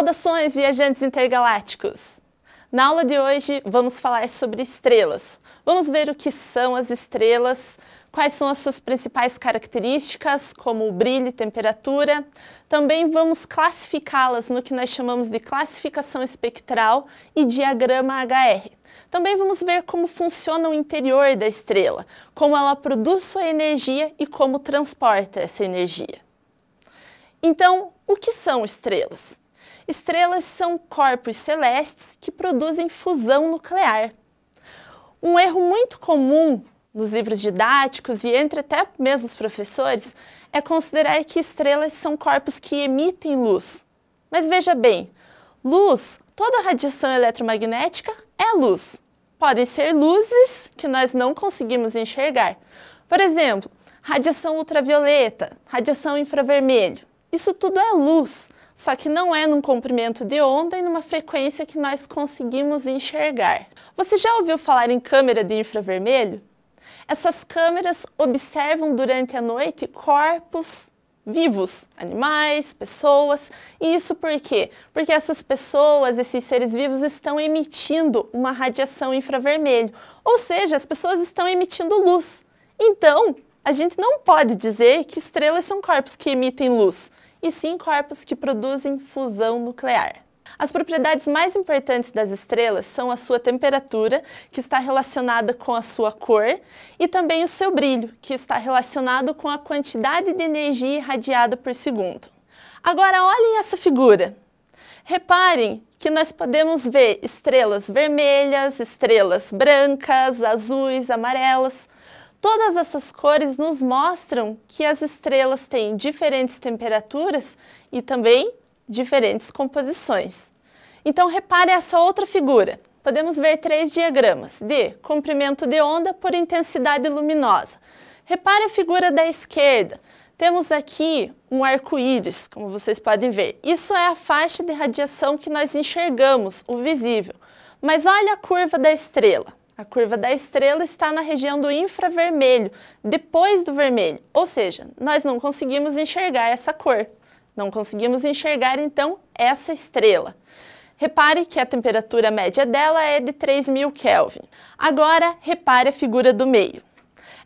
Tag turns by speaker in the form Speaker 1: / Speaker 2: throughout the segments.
Speaker 1: Saudações, viajantes intergalácticos! Na aula de hoje, vamos falar sobre estrelas. Vamos ver o que são as estrelas, quais são as suas principais características, como o brilho e temperatura. Também vamos classificá-las no que nós chamamos de classificação espectral e diagrama HR. Também vamos ver como funciona o interior da estrela, como ela produz sua energia e como transporta essa energia. Então, o que são estrelas? Estrelas são corpos celestes que produzem fusão nuclear. Um erro muito comum nos livros didáticos e entre até mesmo os professores é considerar que estrelas são corpos que emitem luz. Mas veja bem, luz, toda radiação eletromagnética é luz. Podem ser luzes que nós não conseguimos enxergar. Por exemplo, radiação ultravioleta, radiação infravermelho. Isso tudo é luz só que não é num comprimento de onda e numa frequência que nós conseguimos enxergar. Você já ouviu falar em câmera de infravermelho? Essas câmeras observam durante a noite corpos vivos, animais, pessoas. E isso por quê? Porque essas pessoas, esses seres vivos estão emitindo uma radiação infravermelho, ou seja, as pessoas estão emitindo luz. Então, a gente não pode dizer que estrelas são corpos que emitem luz, e sim corpos que produzem fusão nuclear. As propriedades mais importantes das estrelas são a sua temperatura, que está relacionada com a sua cor, e também o seu brilho, que está relacionado com a quantidade de energia irradiada por segundo. Agora olhem essa figura. Reparem que nós podemos ver estrelas vermelhas, estrelas brancas, azuis, amarelas. Todas essas cores nos mostram que as estrelas têm diferentes temperaturas e também diferentes composições. Então repare essa outra figura. Podemos ver três diagramas de comprimento de onda por intensidade luminosa. Repare a figura da esquerda. Temos aqui um arco-íris, como vocês podem ver. Isso é a faixa de radiação que nós enxergamos, o visível. Mas olha a curva da estrela. A curva da estrela está na região do infravermelho, depois do vermelho, ou seja, nós não conseguimos enxergar essa cor. Não conseguimos enxergar, então, essa estrela. Repare que a temperatura média dela é de 3000 Kelvin. Agora, repare a figura do meio.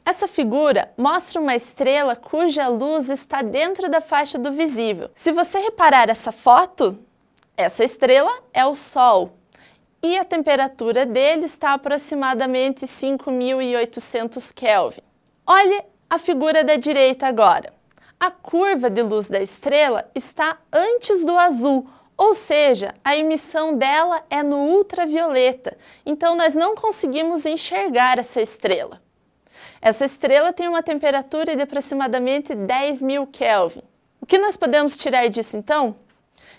Speaker 1: Essa figura mostra uma estrela cuja luz está dentro da faixa do visível. Se você reparar essa foto, essa estrela é o Sol e a temperatura dele está aproximadamente 5.800 Kelvin. Olhe a figura da direita agora. A curva de luz da estrela está antes do azul, ou seja, a emissão dela é no ultravioleta, então nós não conseguimos enxergar essa estrela. Essa estrela tem uma temperatura de aproximadamente 10.000 Kelvin. O que nós podemos tirar disso então?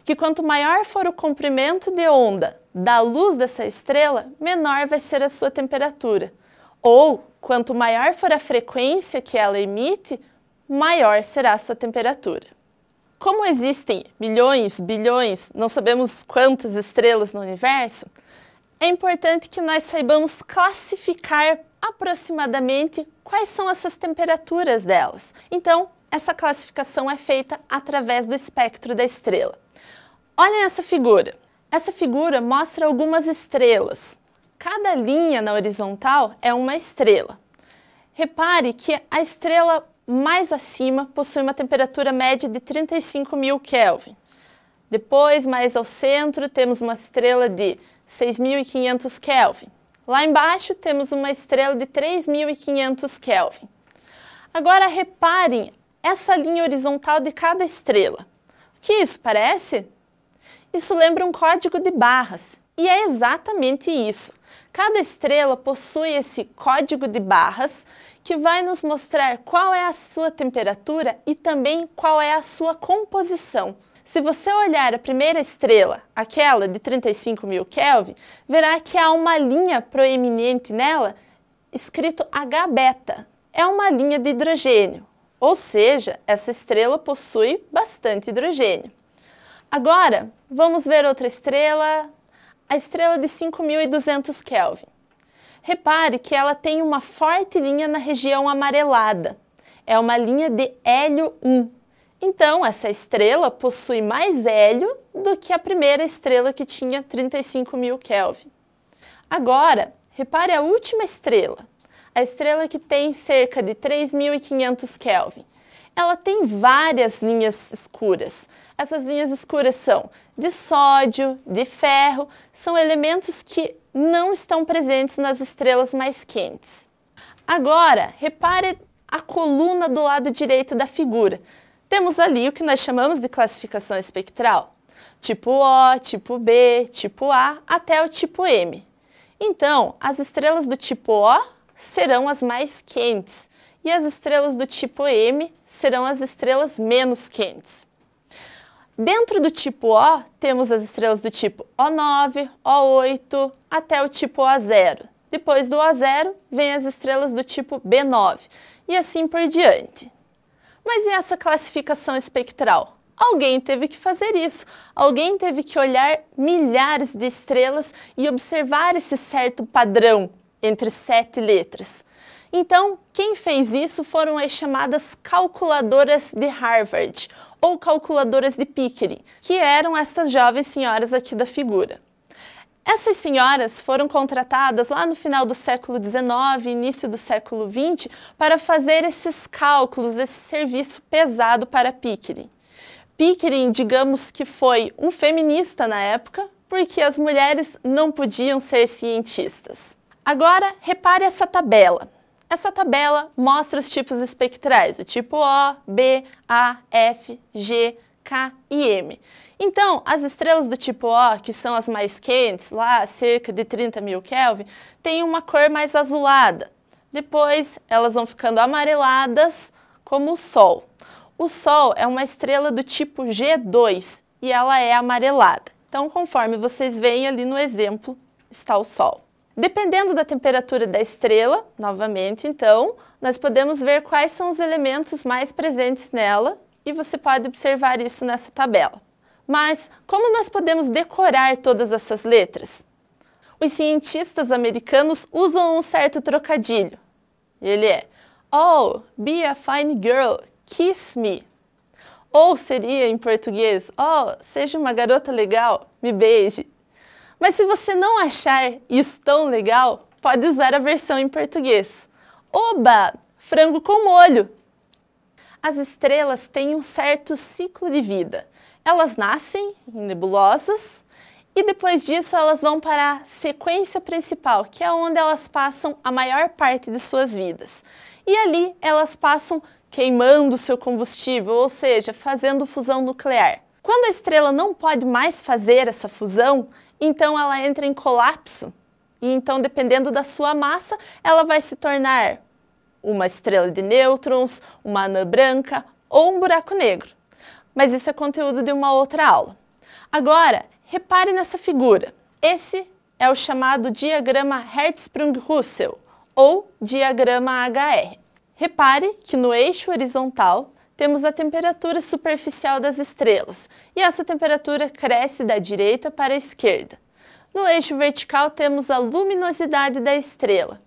Speaker 1: que quanto maior for o comprimento de onda da luz dessa estrela, menor vai ser a sua temperatura. Ou, quanto maior for a frequência que ela emite, maior será a sua temperatura. Como existem milhões, bilhões, não sabemos quantas estrelas no universo, é importante que nós saibamos classificar aproximadamente quais são essas temperaturas delas. Então, essa classificação é feita através do espectro da estrela. Olhem essa figura. Essa figura mostra algumas estrelas. Cada linha na horizontal é uma estrela. Repare que a estrela mais acima possui uma temperatura média de 35 mil Kelvin. Depois, mais ao centro, temos uma estrela de 6.500 Kelvin. Lá embaixo, temos uma estrela de 3.500 Kelvin. Agora, reparem essa linha horizontal de cada estrela. O que isso parece? Isso lembra um código de barras, e é exatamente isso. Cada estrela possui esse código de barras que vai nos mostrar qual é a sua temperatura e também qual é a sua composição. Se você olhar a primeira estrela, aquela de 35 mil Kelvin, verá que há uma linha proeminente nela escrito H beta. É uma linha de hidrogênio, ou seja, essa estrela possui bastante hidrogênio. Agora, vamos ver outra estrela, a estrela de 5.200 Kelvin. Repare que ela tem uma forte linha na região amarelada. É uma linha de hélio 1. Então, essa estrela possui mais hélio do que a primeira estrela que tinha 35.000 Kelvin. Agora, repare a última estrela, a estrela que tem cerca de 3.500 Kelvin. Ela tem várias linhas escuras, essas linhas escuras são de sódio, de ferro, são elementos que não estão presentes nas estrelas mais quentes. Agora, repare a coluna do lado direito da figura. Temos ali o que nós chamamos de classificação espectral, tipo O, tipo B, tipo A, até o tipo M. Então, as estrelas do tipo O serão as mais quentes e as estrelas do tipo M serão as estrelas menos quentes. Dentro do tipo O, temos as estrelas do tipo O9, O8 até o tipo O0. Depois do O0, vem as estrelas do tipo B9 e assim por diante. Mas e essa classificação espectral? Alguém teve que fazer isso. Alguém teve que olhar milhares de estrelas e observar esse certo padrão entre sete letras. Então, quem fez isso foram as chamadas calculadoras de Harvard, ou calculadoras de Pickering, que eram essas jovens senhoras aqui da figura. Essas senhoras foram contratadas lá no final do século XIX, início do século XX, para fazer esses cálculos, esse serviço pesado para Pickering. Pickering, digamos que foi um feminista na época, porque as mulheres não podiam ser cientistas. Agora, repare essa tabela. Essa tabela mostra os tipos espectrais, o tipo O, B, A, F, G, K e M. Então, as estrelas do tipo O, que são as mais quentes, lá cerca de 30 mil Kelvin, têm uma cor mais azulada. Depois, elas vão ficando amareladas, como o Sol. O Sol é uma estrela do tipo G2 e ela é amarelada. Então, conforme vocês veem ali no exemplo, está o Sol. Dependendo da temperatura da estrela, novamente, então, nós podemos ver quais são os elementos mais presentes nela e você pode observar isso nessa tabela. Mas como nós podemos decorar todas essas letras? Os cientistas americanos usam um certo trocadilho. Ele é Oh, be a fine girl, kiss me. Ou seria em português, oh, seja uma garota legal, me beije. Mas se você não achar isso tão legal, pode usar a versão em português. Oba! Frango com molho! As estrelas têm um certo ciclo de vida. Elas nascem em nebulosas e depois disso elas vão para a sequência principal, que é onde elas passam a maior parte de suas vidas. E ali elas passam queimando seu combustível, ou seja, fazendo fusão nuclear. Quando a estrela não pode mais fazer essa fusão, então ela entra em colapso. E então, dependendo da sua massa, ela vai se tornar uma estrela de nêutrons, uma anã branca ou um buraco negro. Mas isso é conteúdo de uma outra aula. Agora, repare nessa figura. Esse é o chamado diagrama Hertzsprung-Russell, ou diagrama HR. Repare que no eixo horizontal temos a temperatura superficial das estrelas, e essa temperatura cresce da direita para a esquerda. No eixo vertical temos a luminosidade da estrela.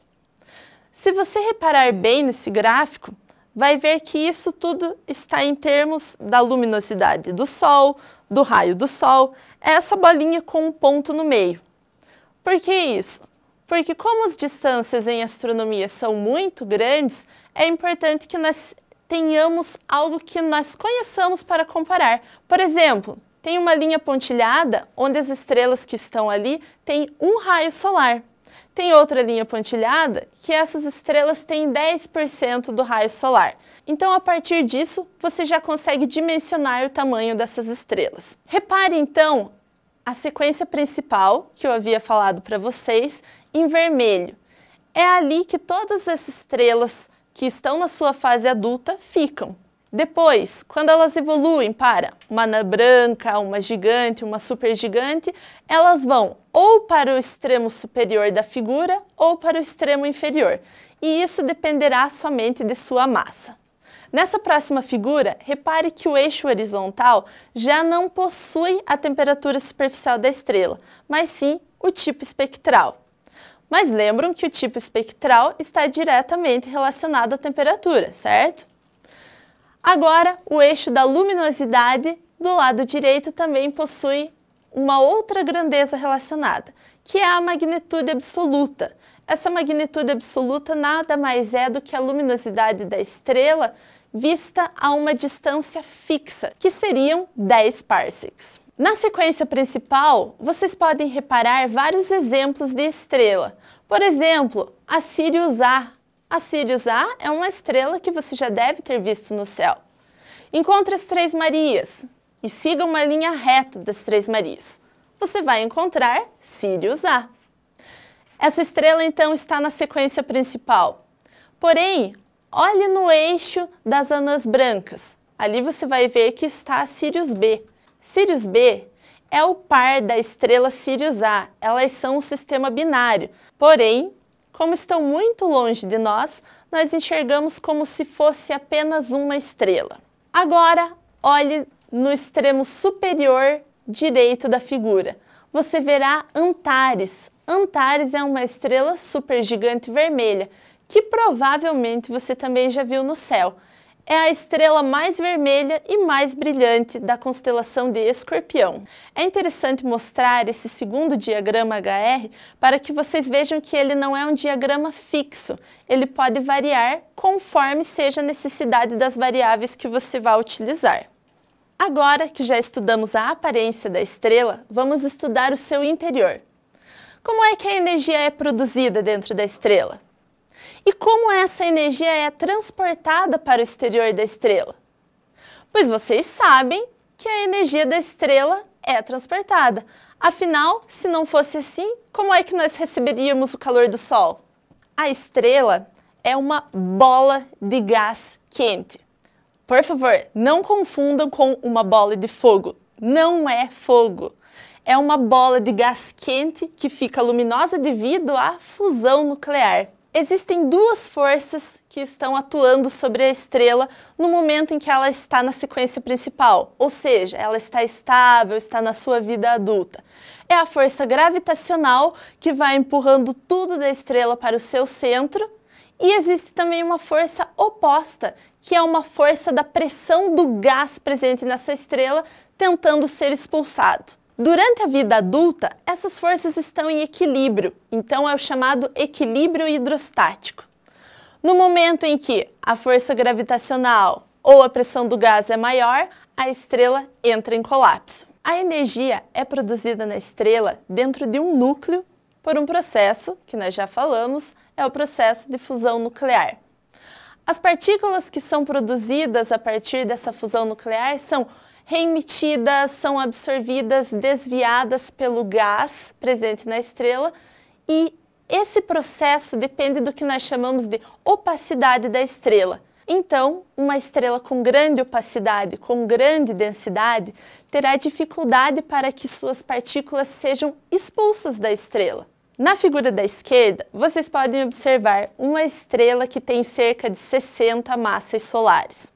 Speaker 1: Se você reparar bem nesse gráfico, vai ver que isso tudo está em termos da luminosidade do Sol, do raio do Sol, é essa bolinha com um ponto no meio. Por que isso? Porque como as distâncias em astronomia são muito grandes, é importante que nós tenhamos algo que nós conheçamos para comparar. Por exemplo, tem uma linha pontilhada onde as estrelas que estão ali têm um raio solar. Tem outra linha pontilhada que essas estrelas têm 10% do raio solar. Então, a partir disso, você já consegue dimensionar o tamanho dessas estrelas. Repare então a sequência principal que eu havia falado para vocês em vermelho. É ali que todas as estrelas que estão na sua fase adulta ficam. Depois, quando elas evoluem para uma anã branca, uma gigante, uma super gigante elas vão ou para o extremo superior da figura ou para o extremo inferior. E isso dependerá somente de sua massa. Nessa próxima figura, repare que o eixo horizontal já não possui a temperatura superficial da estrela, mas sim o tipo espectral. Mas lembram que o tipo espectral está diretamente relacionado à temperatura, certo? Agora, o eixo da luminosidade do lado direito também possui uma outra grandeza relacionada, que é a magnitude absoluta. Essa magnitude absoluta nada mais é do que a luminosidade da estrela vista a uma distância fixa, que seriam 10 parsecs. Na sequência principal, vocês podem reparar vários exemplos de estrela. Por exemplo, a Sirius A. A Sirius A é uma estrela que você já deve ter visto no céu. Encontre as Três Marias e siga uma linha reta das Três Marias. Você vai encontrar Sirius A. Essa estrela, então, está na sequência principal. Porém, olhe no eixo das anãs brancas. Ali você vai ver que está a Sirius B. Sirius B é o par da estrela Sirius A. Elas são um sistema binário. Porém, como estão muito longe de nós, nós enxergamos como se fosse apenas uma estrela. Agora, olhe no extremo superior direito da figura. Você verá Antares. Antares é uma estrela supergigante vermelha, que provavelmente você também já viu no céu é a estrela mais vermelha e mais brilhante da constelação de Escorpião. É interessante mostrar esse segundo diagrama HR para que vocês vejam que ele não é um diagrama fixo, ele pode variar conforme seja a necessidade das variáveis que você vai utilizar. Agora que já estudamos a aparência da estrela, vamos estudar o seu interior. Como é que a energia é produzida dentro da estrela? E como essa energia é transportada para o exterior da estrela? Pois vocês sabem que a energia da estrela é transportada. Afinal, se não fosse assim, como é que nós receberíamos o calor do Sol? A estrela é uma bola de gás quente. Por favor, não confundam com uma bola de fogo. Não é fogo. É uma bola de gás quente que fica luminosa devido à fusão nuclear. Existem duas forças que estão atuando sobre a estrela no momento em que ela está na sequência principal, ou seja, ela está estável, está na sua vida adulta. É a força gravitacional que vai empurrando tudo da estrela para o seu centro, e existe também uma força oposta, que é uma força da pressão do gás presente nessa estrela tentando ser expulsado. Durante a vida adulta, essas forças estão em equilíbrio, então é o chamado equilíbrio hidrostático. No momento em que a força gravitacional ou a pressão do gás é maior, a estrela entra em colapso. A energia é produzida na estrela dentro de um núcleo por um processo que nós já falamos, é o processo de fusão nuclear. As partículas que são produzidas a partir dessa fusão nuclear são reemitidas, são absorvidas, desviadas pelo gás presente na estrela e esse processo depende do que nós chamamos de opacidade da estrela. Então, uma estrela com grande opacidade, com grande densidade, terá dificuldade para que suas partículas sejam expulsas da estrela. Na figura da esquerda, vocês podem observar uma estrela que tem cerca de 60 massas solares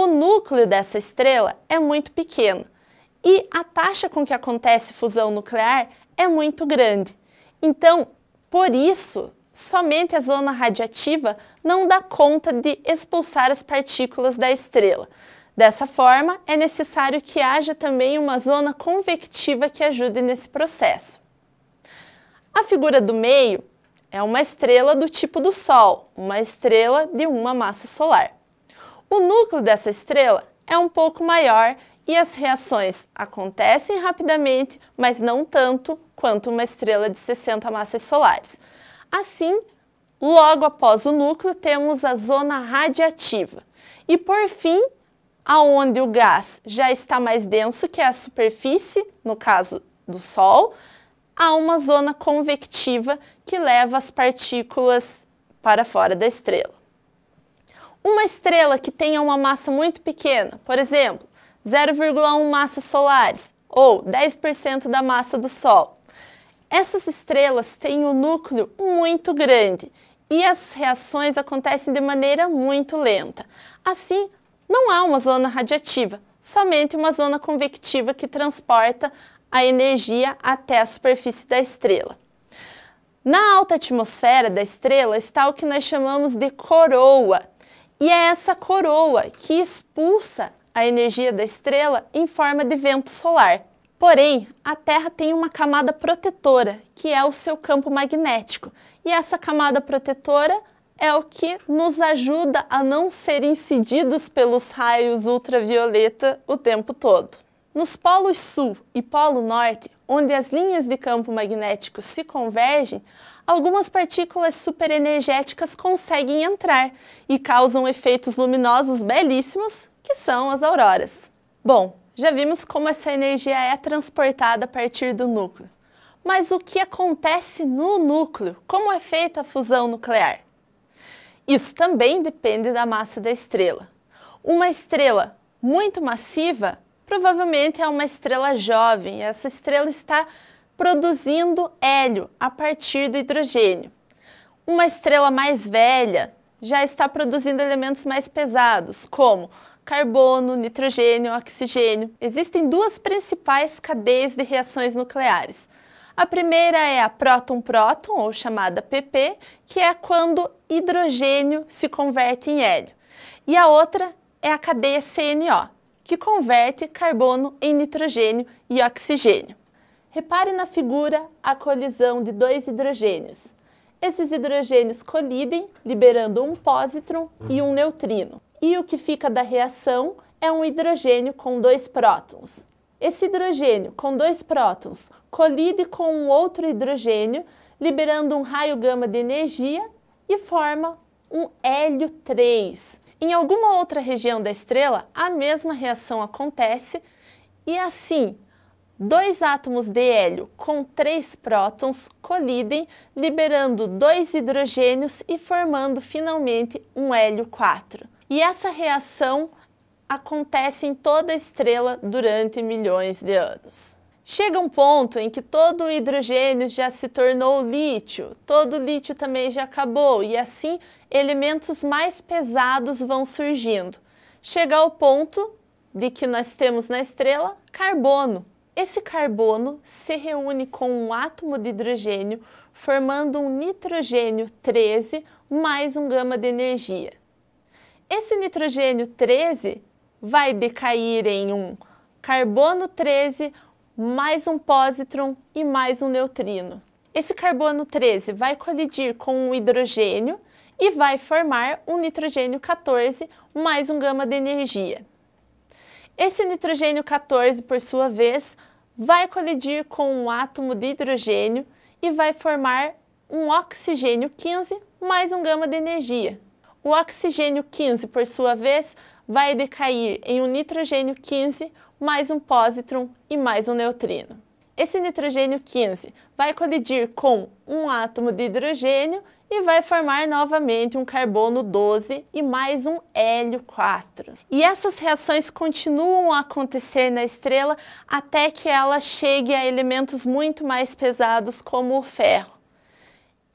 Speaker 1: o núcleo dessa estrela é muito pequeno e a taxa com que acontece fusão nuclear é muito grande. Então, por isso, somente a zona radiativa não dá conta de expulsar as partículas da estrela. Dessa forma, é necessário que haja também uma zona convectiva que ajude nesse processo. A figura do meio é uma estrela do tipo do Sol, uma estrela de uma massa solar. O núcleo dessa estrela é um pouco maior e as reações acontecem rapidamente, mas não tanto quanto uma estrela de 60 massas solares. Assim, logo após o núcleo temos a zona radiativa. E por fim, aonde o gás já está mais denso, que é a superfície, no caso do Sol, há uma zona convectiva que leva as partículas para fora da estrela. Uma estrela que tenha uma massa muito pequena, por exemplo, 0,1 massas solares ou 10% da massa do Sol. Essas estrelas têm um núcleo muito grande e as reações acontecem de maneira muito lenta. Assim, não há uma zona radiativa, somente uma zona convectiva que transporta a energia até a superfície da estrela. Na alta atmosfera da estrela está o que nós chamamos de coroa, e é essa coroa que expulsa a energia da estrela em forma de vento solar. Porém, a Terra tem uma camada protetora, que é o seu campo magnético, e essa camada protetora é o que nos ajuda a não ser incididos pelos raios ultravioleta o tempo todo. Nos polos sul e polo norte, onde as linhas de campo magnético se convergem, algumas partículas superenergéticas conseguem entrar e causam efeitos luminosos belíssimos, que são as auroras. Bom, já vimos como essa energia é transportada a partir do núcleo. Mas o que acontece no núcleo? Como é feita a fusão nuclear? Isso também depende da massa da estrela. Uma estrela muito massiva provavelmente é uma estrela jovem, essa estrela está produzindo hélio a partir do hidrogênio. Uma estrela mais velha já está produzindo elementos mais pesados, como carbono, nitrogênio, oxigênio. Existem duas principais cadeias de reações nucleares. A primeira é a próton-próton, ou chamada PP, que é quando hidrogênio se converte em hélio. E a outra é a cadeia CNO, que converte carbono em nitrogênio e oxigênio. Repare na figura a colisão de dois hidrogênios. Esses hidrogênios colidem, liberando um pósitron e um neutrino. E o que fica da reação é um hidrogênio com dois prótons. Esse hidrogênio com dois prótons colide com um outro hidrogênio, liberando um raio gama de energia e forma um hélio 3. Em alguma outra região da estrela, a mesma reação acontece e assim Dois átomos de hélio com três prótons colidem, liberando dois hidrogênios e formando finalmente um hélio 4. E essa reação acontece em toda estrela durante milhões de anos. Chega um ponto em que todo o hidrogênio já se tornou lítio, todo o lítio também já acabou, e assim elementos mais pesados vão surgindo. Chega ao ponto de que nós temos na estrela carbono, esse carbono se reúne com um átomo de hidrogênio, formando um nitrogênio 13 mais um gama de energia. Esse nitrogênio 13 vai decair em um carbono 13 mais um pósitron e mais um neutrino. Esse carbono 13 vai colidir com um hidrogênio e vai formar um nitrogênio 14 mais um gama de energia. Esse nitrogênio 14, por sua vez, vai colidir com um átomo de hidrogênio e vai formar um oxigênio 15 mais um gama de energia. O oxigênio 15, por sua vez, vai decair em um nitrogênio 15 mais um pósitron e mais um neutrino. Esse nitrogênio 15 vai colidir com um átomo de hidrogênio e vai formar novamente um carbono 12 e mais um hélio 4. E essas reações continuam a acontecer na estrela até que ela chegue a elementos muito mais pesados como o ferro.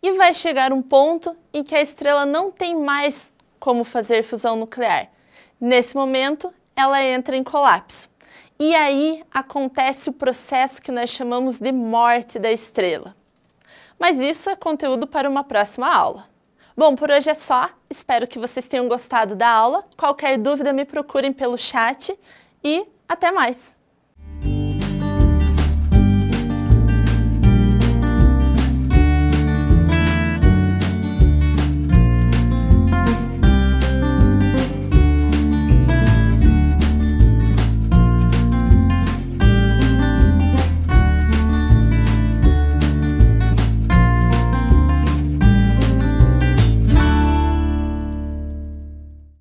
Speaker 1: E vai chegar um ponto em que a estrela não tem mais como fazer fusão nuclear. Nesse momento, ela entra em colapso. E aí acontece o processo que nós chamamos de morte da estrela. Mas isso é conteúdo para uma próxima aula. Bom, por hoje é só. Espero que vocês tenham gostado da aula. Qualquer dúvida, me procurem pelo chat e até mais!